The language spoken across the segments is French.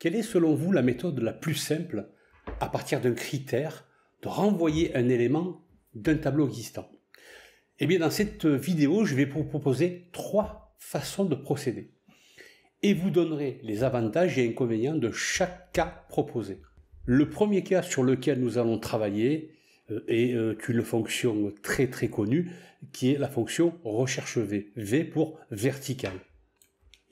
Quelle est selon vous la méthode la plus simple à partir d'un critère de renvoyer un élément d'un tableau existant Eh bien dans cette vidéo, je vais vous proposer trois façons de procéder et vous donnerai les avantages et inconvénients de chaque cas proposé. Le premier cas sur lequel nous allons travailler euh, est euh, une fonction très très connue qui est la fonction recherche V, V pour vertical.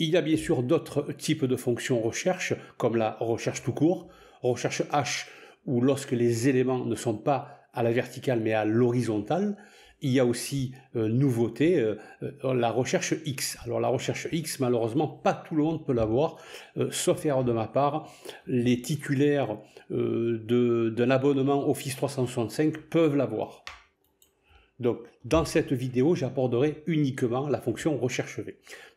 Il y a bien sûr d'autres types de fonctions recherche, comme la recherche tout court, recherche H, où lorsque les éléments ne sont pas à la verticale mais à l'horizontale, il y a aussi euh, nouveauté, euh, euh, la recherche X. Alors la recherche X, malheureusement, pas tout le monde peut l'avoir, sauf erreur de ma part, les titulaires d'un abonnement Office 365 peuvent l'avoir. Donc, dans cette vidéo, j'aborderai uniquement la fonction recherche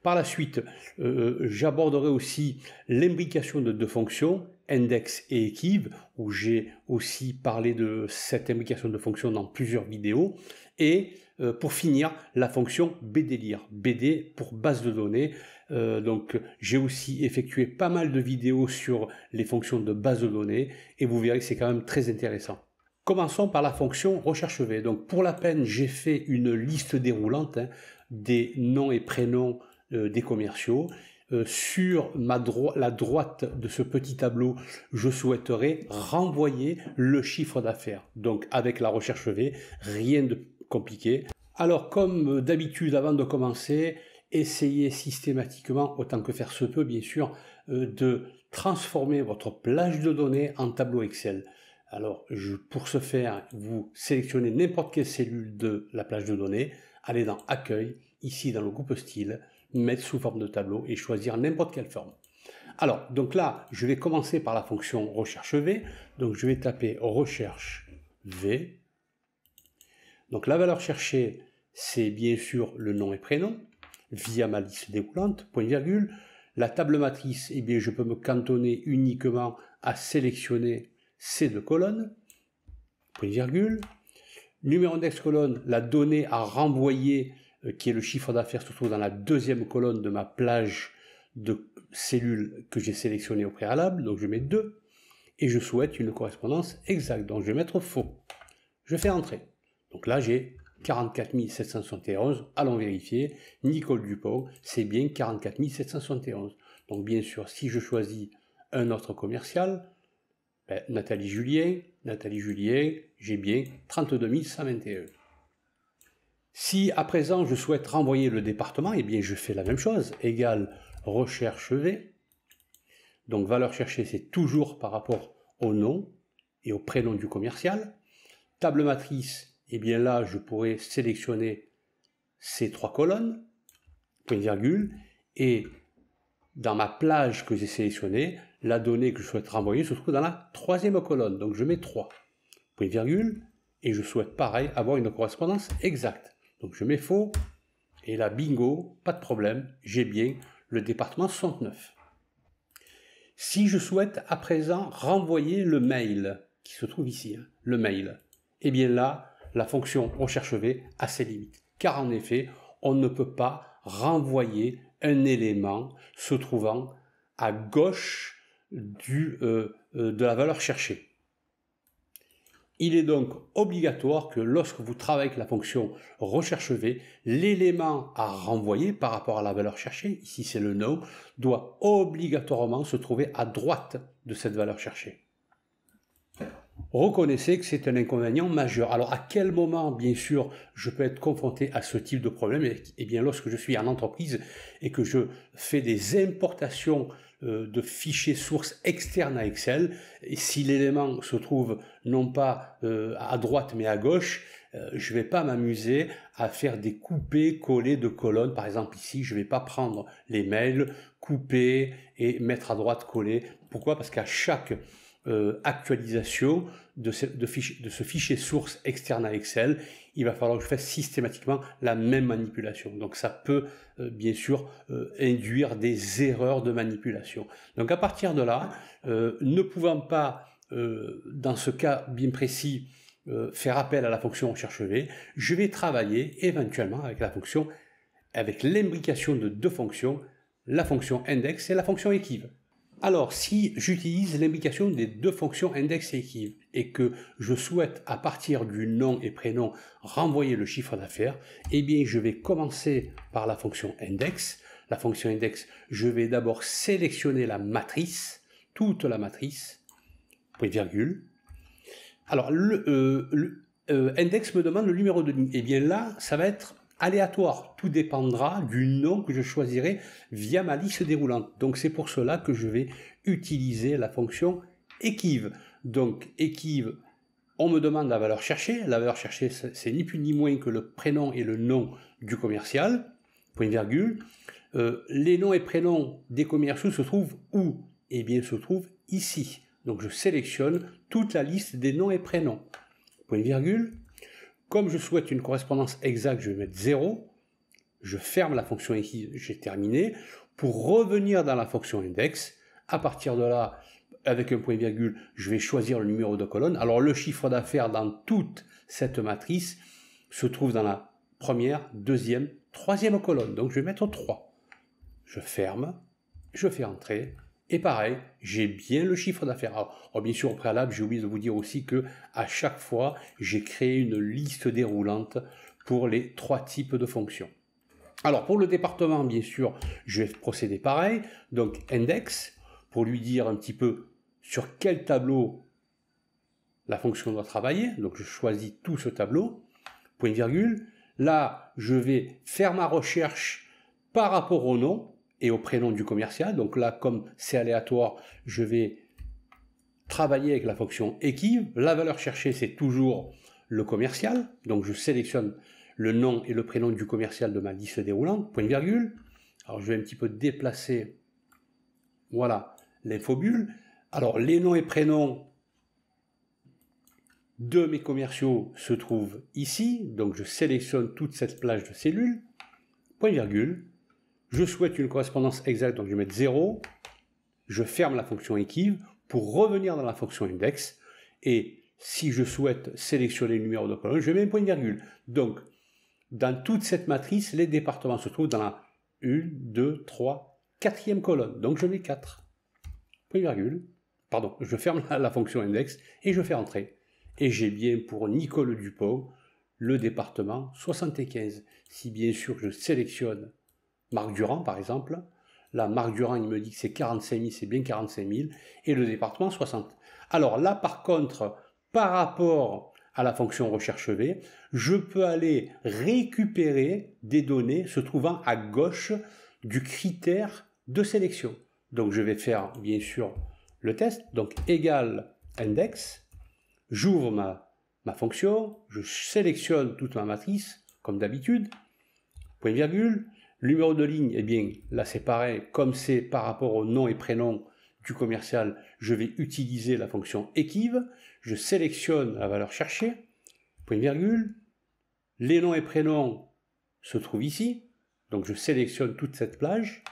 Par la suite, euh, euh, j'aborderai aussi l'imbrication de deux fonctions, index et équive, où j'ai aussi parlé de cette imbrication de fonctions dans plusieurs vidéos. Et euh, pour finir, la fonction bdLire, bd pour base de données. donc, j'ai aussi effectué pas mal de vidéos sur les fonctions de base de données, et vous verrez que c'est quand même très intéressant. Commençons par la fonction recherche V. Donc pour la peine, j'ai fait une liste déroulante hein, des noms et prénoms euh, des commerciaux. Euh, sur la droite de ce petit tableau, je souhaiterais renvoyer le chiffre d'affaires. Donc avec la recherche V, rien de compliqué. Alors comme euh, d'habitude avant de commencer, essayez systématiquement, autant que faire se peut bien sûr, de transformer votre plage de données en tableau Excel. Alors, pour ce faire, vous sélectionnez n'importe quelle cellule de la plage de données, allez dans Accueil, ici dans le groupe style, mettre sous forme de tableau et choisir n'importe quelle forme. Alors, donc là, je vais commencer par la fonction recherche V. Donc, je vais taper recherche V. Donc, la valeur cherchée, c'est bien sûr le nom et prénom, via ma liste déroulante, point virgule. La table matrice, eh bien, je peux me cantonner uniquement à sélectionner C deux colonnes, point virgule, numéro index colonne, la donnée à renvoyer, euh, qui est le chiffre d'affaires, se trouve dans la deuxième colonne de ma plage de cellules que j'ai sélectionnées au préalable, donc je mets 2, et je souhaite une correspondance exacte, donc je vais mettre faux. Je fais entrer. Donc là, j'ai 44 771, allons vérifier, Nicole Dupont, c'est bien 44 771. Donc bien sûr, si je choisis un autre commercial, ben, Nathalie Julien, Nathalie Julien, j'ai bien 32 121. Si à présent je souhaite renvoyer le département, eh bien je fais la même chose, égale recherche V. Donc valeur cherchée, c'est toujours par rapport au nom et au prénom du commercial. Table matrice, et eh bien là je pourrais sélectionner ces trois colonnes, point virgule, et dans ma plage que j'ai sélectionnée, la donnée que je souhaite renvoyer se trouve dans la troisième colonne. Donc je mets 3, virgule, et je souhaite pareil avoir une correspondance exacte. Donc je mets faux, et là bingo, pas de problème, j'ai bien le département 69. Si je souhaite à présent renvoyer le mail, qui se trouve ici, hein, le mail, eh bien là, la fonction recherche V a ses limites. Car en effet, on ne peut pas renvoyer un élément se trouvant à gauche du, euh, euh, de la valeur cherchée. Il est donc obligatoire que lorsque vous travaillez avec la fonction recherche V, l'élément à renvoyer par rapport à la valeur cherchée, ici c'est le nom, doit obligatoirement se trouver à droite de cette valeur cherchée. Reconnaissez que c'est un inconvénient majeur. Alors à quel moment, bien sûr, je peux être confronté à ce type de problème Eh bien lorsque je suis en entreprise et que je fais des importations euh, de fichiers sources externes à Excel. Et si l'élément se trouve non pas euh, à droite mais à gauche, euh, je ne vais pas m'amuser à faire des coupés, collés de colonnes. Par exemple ici, je ne vais pas prendre les mails, couper et mettre à droite, coller. Pourquoi Parce qu'à chaque actualisation de ce, fichier source externe à Excel, il va falloir que je fasse systématiquement la même manipulation. Donc ça peut euh, bien sûr euh, induire des erreurs de manipulation. Donc à partir de là, euh, ne pouvant pas, dans ce cas bien précis, faire appel à la fonction recherche V, je vais travailler éventuellement avec la fonction, avec l'imbrication de deux fonctions, la fonction index et la fonction équive. Alors, si j'utilise l'implication des deux fonctions index et équive et que je souhaite, à partir du nom et prénom, renvoyer le chiffre d'affaires, eh bien, je vais commencer par la fonction index. La fonction index, je vais d'abord sélectionner la matrice, toute la matrice, point virgule. Alors, le, euh, euh, index me demande le numéro de ligne. Eh bien là, ça va être aléatoire. Tout dépendra du nom que je choisirai via ma liste déroulante. Donc c'est pour cela que je vais utiliser la fonction équive. Donc équive, on me demande la valeur cherchée. La valeur cherchée, c'est ni plus ni moins que le prénom et le nom du commercial, point virgule. Euh, les noms et prénoms des commerciaux se trouvent où Eh bien, se trouvent ici. Donc je sélectionne toute la liste des noms et prénoms. Point virgule, comme je souhaite une correspondance exacte, je vais mettre 0. Je ferme la fonction ici, j'ai terminé. Pour revenir dans la fonction index, à partir de là, avec un point virgule, je vais choisir le numéro de colonne. Alors le chiffre d'affaires dans toute cette matrice se trouve dans la première, deuxième, troisième colonne. Donc je vais mettre 3. Je ferme, je fais entrer, et pareil, j'ai bien le chiffre d'affaires. Alors, bien sûr, au préalable, j'ai oublié de vous dire aussi que à chaque fois, j'ai créé une liste déroulante pour les trois types de fonctions. Alors pour le département, bien sûr, je vais procéder pareil. Donc index, pour lui dire un petit peu sur quel tableau la fonction doit travailler. Donc je choisis tout ce tableau, point virgule. Là, je vais faire ma recherche par rapport au nom et au prénom du commercial. Donc là, comme c'est aléatoire, je vais travailler avec la fonction équive. La valeur cherchée, c'est toujours le commercial. Donc je sélectionne le nom et le prénom du commercial de ma liste déroulante, point virgule. Alors je vais un petit peu déplacer, voilà, l'infobule. Alors les noms et prénoms de mes commerciaux se trouvent ici. Donc je sélectionne toute cette plage de cellules, point virgule je souhaite une correspondance exacte, donc je vais mettre 0, je ferme la fonction équive pour revenir dans la fonction index, et si je souhaite sélectionner le numéro de colonne, je mets un point de virgule. Donc, dans toute cette matrice, les départements se trouvent dans la 1, 2, 3, 4e colonne, donc je mets 4. Point de virgule, pardon, je ferme la, la fonction index, et je fais entrer. Et j'ai bien pour Nicole Dupont le département 75. Si bien sûr je sélectionne Marc Durand, par exemple. Là, Marc Durand, il me dit que c'est 45 000, c'est bien 45 000, et le département 60. Alors là, par contre, par rapport à la fonction recherche V, je peux aller récupérer des données se trouvant à gauche du critère de sélection. Donc je vais faire bien sûr le test, donc égal index, j'ouvre ma, ma fonction, je sélectionne toute ma matrice, comme d'habitude, point virgule, Numéro de ligne, eh bien, là c'est pareil, comme c'est par rapport au nom et prénom du commercial, je vais utiliser la fonction équive, je sélectionne la valeur cherchée, point virgule, les noms et prénoms se trouvent ici, donc je sélectionne toute cette plage,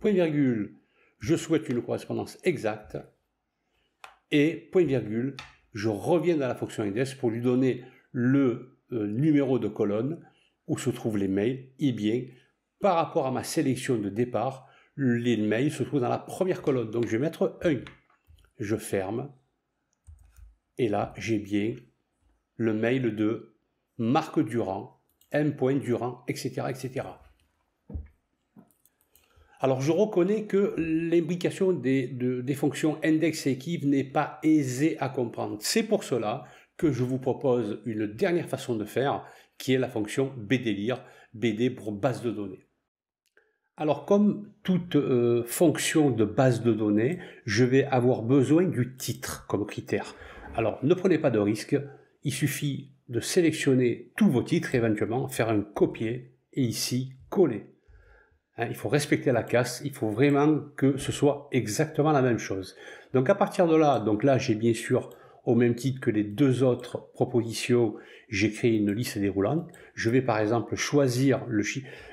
point virgule, je souhaite une correspondance exacte, et point virgule, je reviens dans la fonction index pour lui donner le euh, numéro de colonne où se trouvent les mails, et eh bien par rapport à ma sélection de départ, l'email se trouve dans la première colonne. Donc je vais mettre 1. Je ferme. Et là, j'ai bien le mail de Marc Durand, M. Durand, etc., etc. Alors je reconnais que l'implication des, des, fonctions index et équive n'est pas aisée à comprendre. C'est pour cela que je vous propose une dernière façon de faire, qui est la fonction BDLire, bd pour base de données. Alors comme toute euh, fonction de base de données, je vais avoir besoin du titre comme critère. Alors ne prenez pas de risque, il suffit de sélectionner tous vos titres et éventuellement faire un copier et ici coller. Hein, il faut respecter la casse, il faut vraiment que ce soit exactement la même chose. Donc à partir de là, donc là j'ai bien sûr au même titre que les deux autres propositions, j'ai créé une liste déroulante. Je vais par exemple choisir le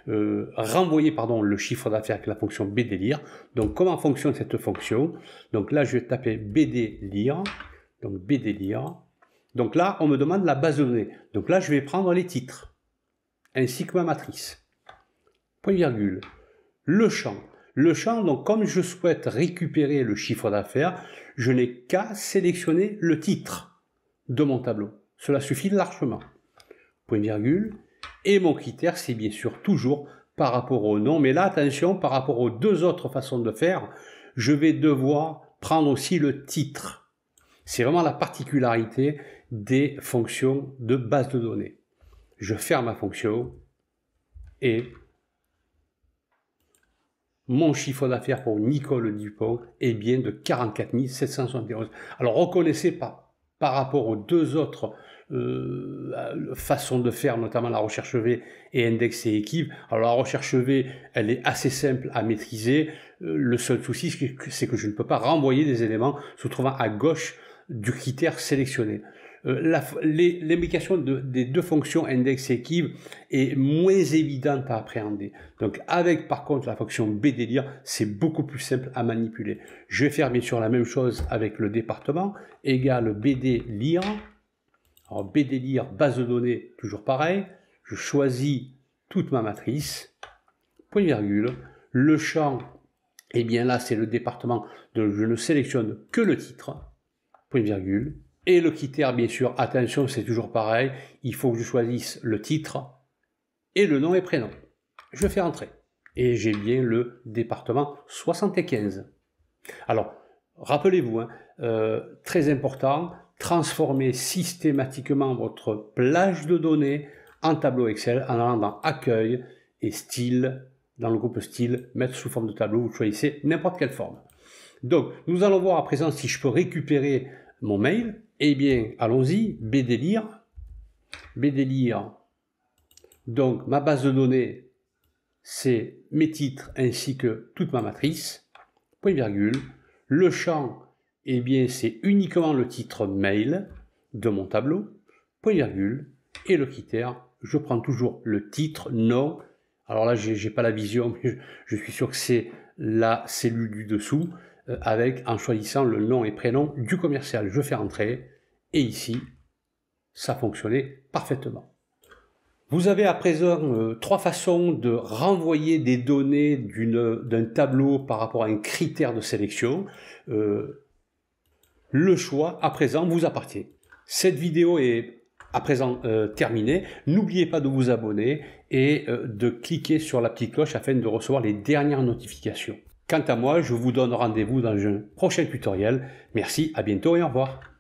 euh, renvoyer pardon, le chiffre d'affaires avec la fonction BD Donc comment fonctionne cette fonction Donc là je vais taper BD Donc BD Donc là on me demande la base de données. Donc là je vais prendre les titres ainsi que ma matrice. Point virgule. Le champ. Le champ, donc comme je souhaite récupérer le chiffre d'affaires, je n'ai qu'à sélectionner le titre de mon tableau. Cela suffit largement. Point virgule. Et mon critère, c'est bien sûr toujours par rapport au nom. Mais là, attention, par rapport aux deux autres façons de faire, je vais devoir prendre aussi le titre. C'est vraiment la particularité des fonctions de base de données. Je ferme ma fonction et mon chiffre d'affaires pour Nicole Dupont est bien de 44 771. Alors reconnaissez pas, par rapport aux deux autres euh, façons de faire, notamment la recherche V et index et équipe. Alors la recherche V, elle est assez simple à maîtriser. Euh, le seul souci, c'est que je ne peux pas renvoyer des éléments se trouvant à gauche du critère sélectionné. Euh, l'implication des deux fonctions index et est moins évidente à appréhender. Donc avec par contre la fonction bdlire, c'est beaucoup plus simple à manipuler. Je vais faire bien sûr la même chose avec le département, égale lire Alors lire, base de données, toujours pareil. Je choisis toute ma matrice, point virgule, le champ, et eh bien là c'est le département, je ne sélectionne que le titre, point virgule, et le quitter, bien sûr, attention, c'est toujours pareil, il faut que je choisisse le titre et le nom et prénom. Je fais entrer. Et j'ai bien le département 75. Alors, rappelez-vous, hein, euh, très important, transformez systématiquement votre plage de données en tableau Excel en allant dans Accueil et Style, dans le groupe Style, mettre sous forme de tableau, vous choisissez n'importe quelle forme. Donc, nous allons voir à présent si je peux récupérer mon mail eh bien, allons-y, Bédélire. délire. Donc, ma base de données, c'est mes titres ainsi que toute ma matrice. Point virgule. Le champ, eh bien, c'est uniquement le titre mail de mon tableau. Point virgule. Et le critère, je prends toujours le titre, nom. Alors là, j'ai n'ai pas la vision, mais je suis sûr que c'est la cellule du dessous. Euh, avec, en choisissant le nom et prénom du commercial. Je fais entrer, et ici, ça fonctionnait parfaitement. Vous avez à présent euh, trois façons de renvoyer des données d'un tableau par rapport à un critère de sélection. Euh, le choix, à présent, vous appartient. Cette vidéo est à présent terminée. N'oubliez pas de vous abonner et de cliquer sur la petite cloche afin de recevoir les dernières notifications. Quant à moi, je vous donne rendez-vous dans un prochain tutoriel. Merci, à bientôt et au revoir.